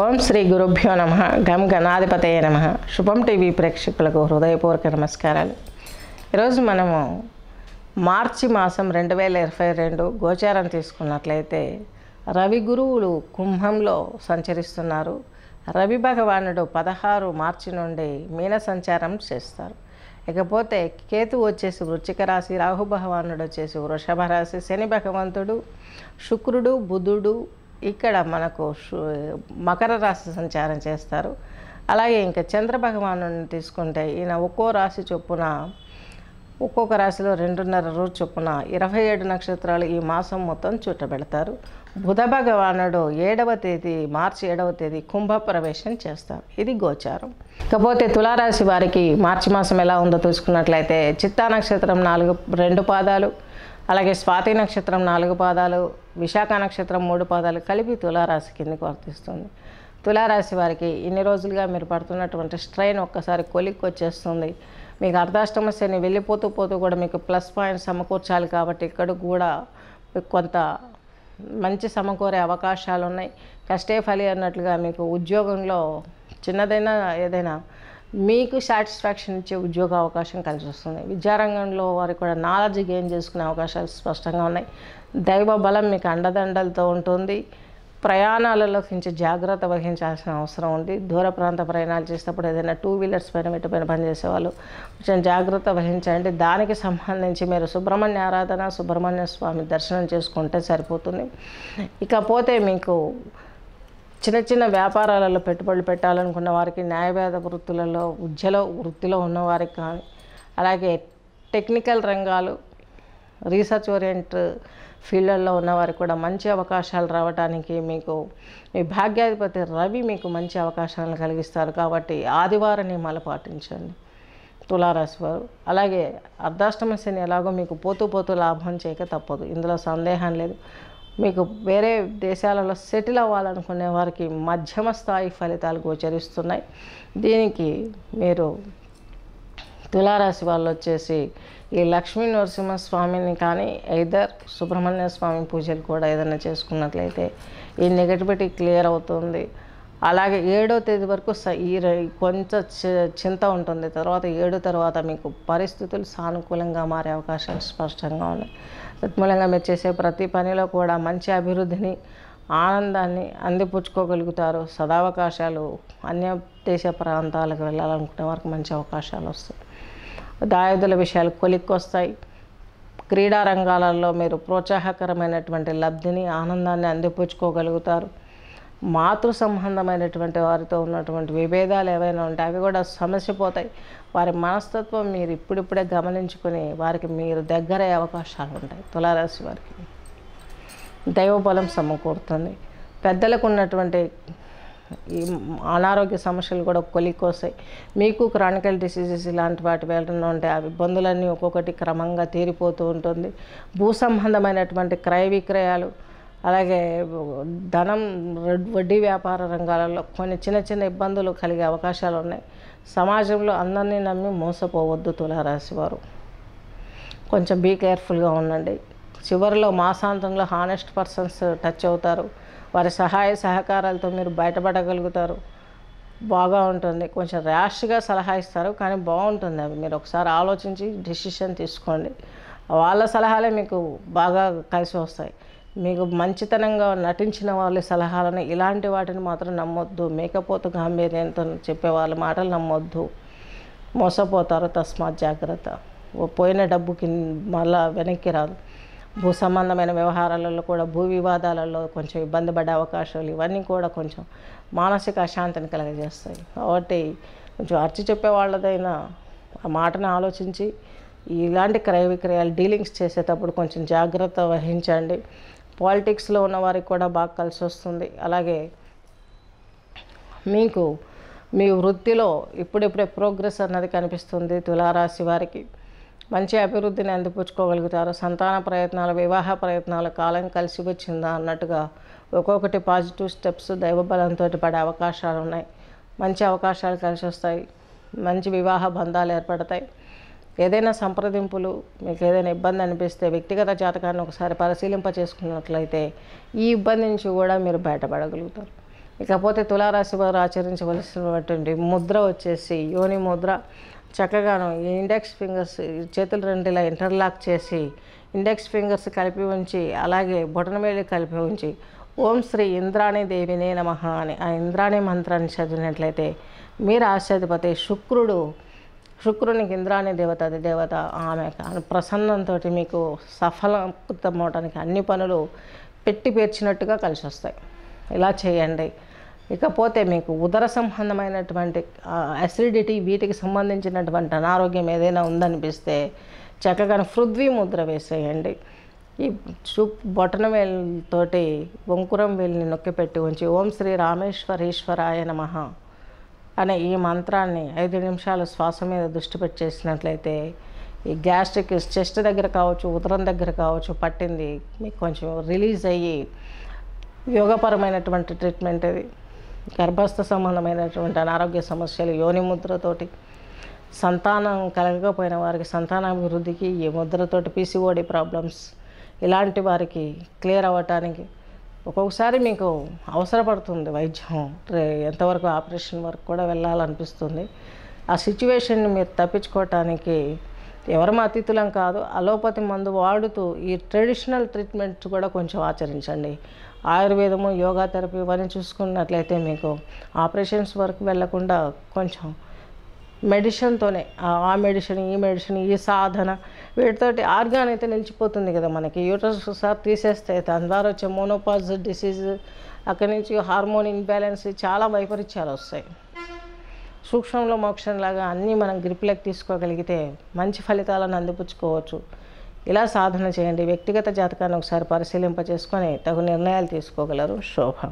ఓం శ్రీ గురుభ్యో నమ గం గణాధిపతయ నమ శుభం టీవీ ప్రేక్షకులకు హృదయపూర్వక నమస్కారాలు ఈరోజు మనము మార్చి మాసం రెండు వేల ఇరవై రెండు గోచారం తీసుకున్నట్లయితే రవి గురువులు కుంభంలో సంచరిస్తున్నారు రవి భగవానుడు పదహారు మార్చి నుండి మీన సంచారం చేస్తారు ఇకపోతే కేతు వచ్చేసి వృచ్చిక రాశి రాహు భగవానుడు వచ్చేసి వృషభ రాశి శని భగవంతుడు శుక్రుడు బుధుడు ఇక్కడ మనకు మకర రాశి సంచారం చేస్తారు అలాగే ఇంకా చంద్ర భగవాను తీసుకుంటే ఈయన ఒక్కో రాశి చొప్పున ఒక్కొక్క రాశిలో రెండున్నర రోజు చొప్పున ఇరవై ఏడు నక్షత్రాలు ఈ మాసం మొత్తం చుట్టబెడతారు బుధ భగవానుడు ఏడవ తేదీ మార్చి ఏడవ తేదీ కుంభ ప్రవేశం చేస్తారు ఇది గోచారం ఇకపోతే తులారాశి వారికి మార్చి మాసం ఎలా ఉందో చూసుకున్నట్లయితే చిత్తా నక్షత్రం నాలుగు రెండు పాదాలు అలాగే స్వాతి నక్షత్రం నాలుగు పాదాలు విశాఖ నక్షత్రం మూడు పాదాలు కలిపి తులారాశి కిందకు వర్తిస్తుంది తులారాశి వారికి ఇన్ని రోజులుగా మీరు పడుతున్నటువంటి స్ట్రెయిన్ ఒక్కసారి కొలిక్కి వచ్చేస్తుంది మీకు అర్ధాష్టమ శని వెళ్ళిపోతూ పోతూ కూడా మీకు ప్లస్ పాయింట్ సమకూర్చాలి కాబట్టి ఇక్కడ కూడా కొంత మంచి సమకూరే అవకాశాలు ఉన్నాయి కష్టే ఫలి అన్నట్లుగా మీకు ఉద్యోగంలో చిన్నదైనా ఏదైనా మీకు సాటిస్ఫాక్షన్ ఇచ్చే ఉద్యోగ అవకాశం కలిసి వస్తుంది విద్యారంగంలో వారు కూడా నాలెడ్జ్ గెయిన్ చేసుకునే అవకాశాలు స్పష్టంగా ఉన్నాయి దైవ బలం మీకు అండదండలతో ఉంటుంది ప్రయాణాలలో కొంచెం జాగ్రత్త వహించాల్సిన అవసరం ఉంది దూర ప్రాంత ప్రయాణాలు చేసేటప్పుడు ఏదైనా టూ వీలర్స్ పైన మెట్టు పైన పనిచేసే వాళ్ళు కొంచెం జాగ్రత్త వహించండి దానికి సంబంధించి మీరు సుబ్రహ్మణ్య ఆరాధన సుబ్రహ్మణ్య స్వామి దర్శనం చేసుకుంటే సరిపోతుంది ఇకపోతే మీకు చిన్న చిన్న వ్యాపారాలలో పెట్టుబడులు పెట్టాలనుకున్న వారికి న్యాయవేద వృత్తులలో ఉద్యలో వృత్తిలో ఉన్నవారికి కానీ అలాగే టెక్నికల్ రంగాలు రీసెర్చ్ ఓరియంట్ ఫీల్డ్లలో ఉన్నవారికి కూడా మంచి అవకాశాలు రావడానికి మీకు మీ భాగ్యాధిపతి రవి మీకు మంచి అవకాశాలను కలిగిస్తారు కాబట్టి ఆదివార నియమాలు పాటించండి తులారాశి వారు అలాగే అర్ధాష్టమ శని ఎలాగో మీకు పోతూ పోతూ లాభం చేయక తప్పదు ఇందులో సందేహం లేదు మీకు వేరే దేశాలలో సెటిల్ అవ్వాలనుకునే వారికి మధ్యమ స్థాయి ఫలితాలు గోచరిస్తున్నాయి దీనికి మీరు తులారాశి వాళ్ళు వచ్చేసి ఈ లక్ష్మీ నరసింహస్వామిని కానీ ఐదర్ సుబ్రహ్మణ్య స్వామి పూజలు కూడా ఏదైనా చేసుకున్నట్లయితే ఈ నెగటివిటీ క్లియర్ అవుతుంది అలాగే ఏడో తేదీ వరకు ఈ కొంచెం చింత ఉంటుంది తర్వాత ఏడు తర్వాత మీకు పరిస్థితులు సానుకూలంగా మారే అవకాశాలు స్పష్టంగా ఉన్నాయి తత్మూలంగా మీరు చేసే ప్రతి పనిలో కూడా మంచి అభివృద్ధిని ఆనందాన్ని అందిపుచ్చుకోగలుగుతారు సదావకాశాలు అన్య దేశ ప్రాంతాలకు వెళ్ళాలనుకునే వారికి మంచి అవకాశాలు వస్తాయి దాయుధుల విషయాలు కొలిక్కొస్తాయి క్రీడా రంగాలలో మీరు ప్రోత్సాహకరమైనటువంటి లబ్ధిని ఆనందాన్ని అందిపుచ్చుకోగలుగుతారు మాతృ సంబంధమైనటువంటి వారితో ఉన్నటువంటి విభేదాలు ఏవైనా ఉంటే అవి కూడా సమస్య పోతాయి వారి మనస్తత్వం మీరు ఇప్పుడిప్పుడే గమనించుకుని వారికి మీరు దగ్గరయ్యే అవకాశాలు ఉంటాయి తులారాశి వారికి దైవబలం సమకూరుతుంది పెద్దలకు ఉన్నటువంటి ఈ అనారోగ్య సమస్యలు కూడా కొలికొస్తాయి మీకు క్రానికల్ డిసీజెస్ ఇలాంటి వాటి వెళ్ళడం ఉంటే ఆ ఇబ్బందులన్నీ ఒక్కొక్కటి క్రమంగా తీరిపోతూ ఉంటుంది భూ సంబంధమైనటువంటి క్రయ విక్రయాలు అలాగే ధనం వడ్డీ వ్యాపార రంగాలలో కొన్ని చిన్న చిన్న ఇబ్బందులు కలిగే అవకాశాలు ఉన్నాయి సమాజంలో అందరినీ నమ్మి మోసపోవద్దు తులారాశి వారు కొంచెం బీ కేర్ఫుల్గా ఉండండి చివరిలో మాసాంతంలో హానెస్ట్ పర్సన్స్ టచ్ అవుతారు వారి సహాయ సహకారాలతో మీరు బయటపడగలుగుతారు బాగా ఉంటుంది కొంచెం ర్యాష్గా సలహా ఇస్తారు కానీ బాగుంటుంది అవి మీరు ఒకసారి ఆలోచించి డిసిషన్ తీసుకోండి వాళ్ళ సలహాలే మీకు బాగా కలిసి వస్తాయి మీకు మంచితనంగా నటించిన వాళ్ళ సలహాలను ఇలాంటి వాటిని మాత్రం నమ్మొద్దు మేకపోతు గాంభీర్యంతో చెప్పే వాళ్ళ మాటలు నమ్మొద్దు మోసపోతారు తస్మాత్ జాగ్రత్త పోయిన డబ్బుకి మళ్ళా వెనక్కి రాదు భూ సంబంధమైన వ్యవహారాలలో కూడా భూ వివాదాలలో కొంచెం ఇబ్బంది పడే అవకాశాలు ఇవన్నీ కూడా కొంచెం మానసిక అశాంతిని కలగజేస్తాయి కాబట్టి కొంచెం అర్చి చెప్పే వాళ్ళదైనా ఆ మాటను ఆలోచించి ఇలాంటి క్రయ విక్రయాలు డీలింగ్స్ చేసేటప్పుడు కొంచెం జాగ్రత్త వహించండి పాలిటిక్స్లో ఉన్నవారికి కూడా బాగా కలిసి వస్తుంది అలాగే మీకు మీ వృత్తిలో ఇప్పుడిప్పుడే ప్రోగ్రెస్ అన్నది కనిపిస్తుంది తులారాశి వారికి మంచి అభివృద్ధిని అందిపుచ్చుకోగలుగుతారు సంతాన ప్రయత్నాలు వివాహ ప్రయత్నాలు కాలం కలిసి వచ్చిందా అన్నట్టుగా ఒక్కొక్కటి పాజిటివ్ స్టెప్స్ దైవబలంతో పడే అవకాశాలు ఉన్నాయి మంచి అవకాశాలు కలిసి వస్తాయి మంచి వివాహ బంధాలు ఏర్పడతాయి ఏదైనా సంప్రదింపులు మీకు ఏదైనా ఇబ్బంది అనిపిస్తే వ్యక్తిగత జాతకాన్ని ఒకసారి పరిశీలింప చేసుకున్నట్లయితే ఈ ఇబ్బంది నుంచి కూడా మీరు బయటపడగలుగుతారు ఇకపోతే తులారాశి వారు ఆచరించవలసినటువంటి ముద్ర వచ్చేసి యోని ముద్ర చక్కగాను ఇండెక్స్ ఫింగర్స్ చేతులు రెండిలా ఇంటర్లాక్ చేసి ఇండెక్స్ ఫింగర్స్ కలిపి ఉంచి అలాగే బొటనవేలు కలిపి ఉంచి ఓం శ్రీ ఇంద్రాణి దేవినే నమ అని ఆ ఇంద్రాణి మంత్రాన్ని చదివినట్లయితే మీరు ఆశాధిపతి శుక్రుడు శుక్రునికి ఇంద్రాణి దేవత అది దేవత ఆమె ప్రసన్నంతో మీకు సఫలం అవడానికి అన్ని పనులు పెట్టి పేర్చినట్టుగా కలిసి వస్తాయి ఇలా చేయండి ఇకపోతే మీకు ఉదర సంబంధమైనటువంటి అసిడిటీ వీటికి సంబంధించినటువంటి అనారోగ్యం ఏదైనా ఉందనిపిస్తే చక్కగా పృథ్వీ ముద్ర వేసేయండి ఈ చూప్ బొటన వేలుతోటి వంకురం వేలిని నొక్కిపెట్టి ఉంచి ఓం శ్రీ రామేశ్వరీశ్వరాయ నమ అనే ఈ మంత్రాన్ని ఐదు నిమిషాలు శ్వాస మీద దృష్టి పెట్టేసినట్లయితే ఈ గ్యాస్ట్రిక్ చెస్ట్ దగ్గర కావచ్చు ఉదరం దగ్గర కావచ్చు పట్టింది మీకు కొంచెం రిలీజ్ అయ్యి యోగపరమైనటువంటి ట్రీట్మెంట్ ఇది గర్భస్థ సంబంధమైనటువంటి అనారోగ్య సమస్యలు యోని ముద్రతోటి సంతానం కలగకపోయిన వారికి అభివృద్ధికి ఈ ముద్రతోటి పీసీఓడి ప్రాబ్లమ్స్ ఇలాంటి వారికి క్లియర్ అవ్వటానికి ఒక్కొక్కసారి మీకు అవసరపడుతుంది వైద్యం ఎంతవరకు ఆపరేషన్ వరకు కూడా వెళ్ళాలనిపిస్తుంది ఆ సిచ్యువేషన్ని మీరు తప్పించుకోవటానికి ఎవరము అతిథులం కాదు అలోపతి మందు వాడుతూ ఈ ట్రెడిషనల్ ట్రీట్మెంట్స్ కూడా కొంచెం ఆచరించండి ఆయుర్వేదము యోగా థెరపీ ఇవన్నీ చూసుకున్నట్లయితే మీకు ఆపరేషన్స్ వరకు వెళ్లకుండా కొంచెం మెడిసిన్తోనే ఆ మెడిషన్ ఈ మెడిసిన్ ఈ సాధన వీటితోటి ఆర్గాన్ అయితే నిలిచిపోతుంది కదా మనకి యూటర్స్ సార్ తీసేస్తే దాని ద్వారా వచ్చే మోనోపాజ్ డిసీజ్ అక్కడి నుంచి హార్మోన్ ఇన్బ్యాలెన్స్ చాలా వైపరీత్యాలు వస్తాయి సూక్ష్మంలో మోక్షంలాగా అన్నీ మనం గ్రిప్లకు తీసుకోగలిగితే మంచి ఫలితాలను అందిపుచ్చుకోవచ్చు ఇలా సాధన చేయండి వ్యక్తిగత జాతకాన్ని ఒకసారి పరిశీలింప చేసుకొని తగు నిర్ణయాలు తీసుకోగలరు శోభ